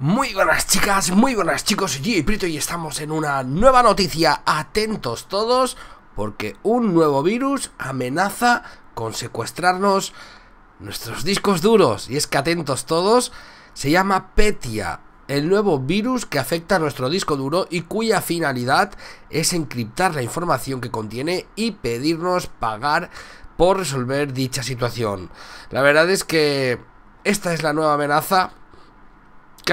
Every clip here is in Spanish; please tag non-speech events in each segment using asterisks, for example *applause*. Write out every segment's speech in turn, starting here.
Muy buenas chicas, muy buenas chicos, G y Prito y estamos en una nueva noticia, atentos todos, porque un nuevo virus amenaza con secuestrarnos nuestros discos duros, y es que atentos todos, se llama Petia, el nuevo virus que afecta a nuestro disco duro y cuya finalidad es encriptar la información que contiene y pedirnos pagar por resolver dicha situación. La verdad es que esta es la nueva amenaza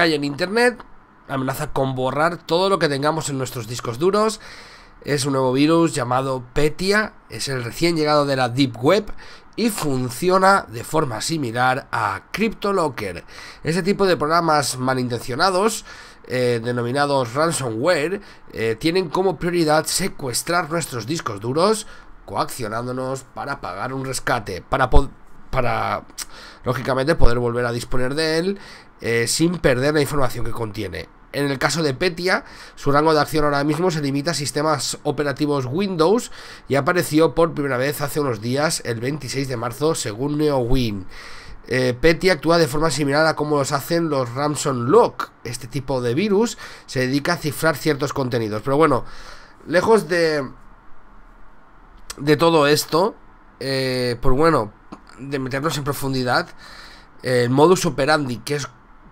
hay en internet, amenaza con borrar todo lo que tengamos en nuestros discos duros. Es un nuevo virus llamado Petia, es el recién llegado de la Deep Web y funciona de forma similar a CryptoLocker. Ese tipo de programas malintencionados, eh, denominados ransomware, eh, tienen como prioridad secuestrar nuestros discos duros, coaccionándonos para pagar un rescate, para, para lógicamente poder volver a disponer de él eh, sin perder la información que contiene. En el caso de Petia, su rango de acción ahora mismo se limita a sistemas operativos Windows y apareció por primera vez hace unos días, el 26 de marzo, según NeoWin. Eh, Petia actúa de forma similar a como los hacen los Ramson Lock. Este tipo de virus se dedica a cifrar ciertos contenidos. Pero bueno, lejos de, de todo esto, eh, pues bueno, de meternos en profundidad, el modus operandi, que es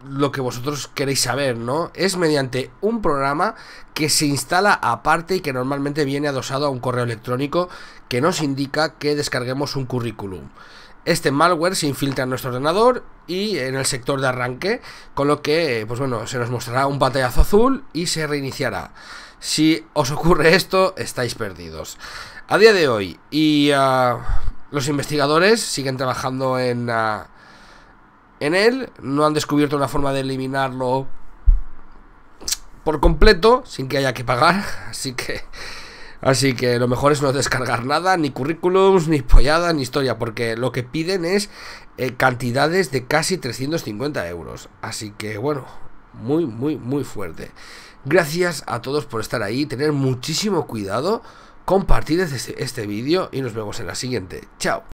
lo que vosotros queréis saber, ¿no? Es mediante un programa que se instala aparte y que normalmente viene adosado a un correo electrónico que nos indica que descarguemos un currículum. Este malware se infiltra en nuestro ordenador y en el sector de arranque, con lo que, eh, pues bueno, se nos mostrará un pantallazo azul y se reiniciará. Si os ocurre esto, estáis perdidos. A día de hoy, y ah, los investigadores siguen trabajando en, ah, en él, no han descubierto una forma de eliminarlo por completo sin que haya que pagar, *laughs* así que así que lo mejor es no descargar nada, ni currículums, ni pollada, ni historia, porque lo que piden es eh, cantidades de casi 350 euros, así que bueno, muy muy muy fuerte. Gracias a todos por estar ahí, tener muchísimo cuidado compartid este, este vídeo y nos vemos en la siguiente. ¡Chao!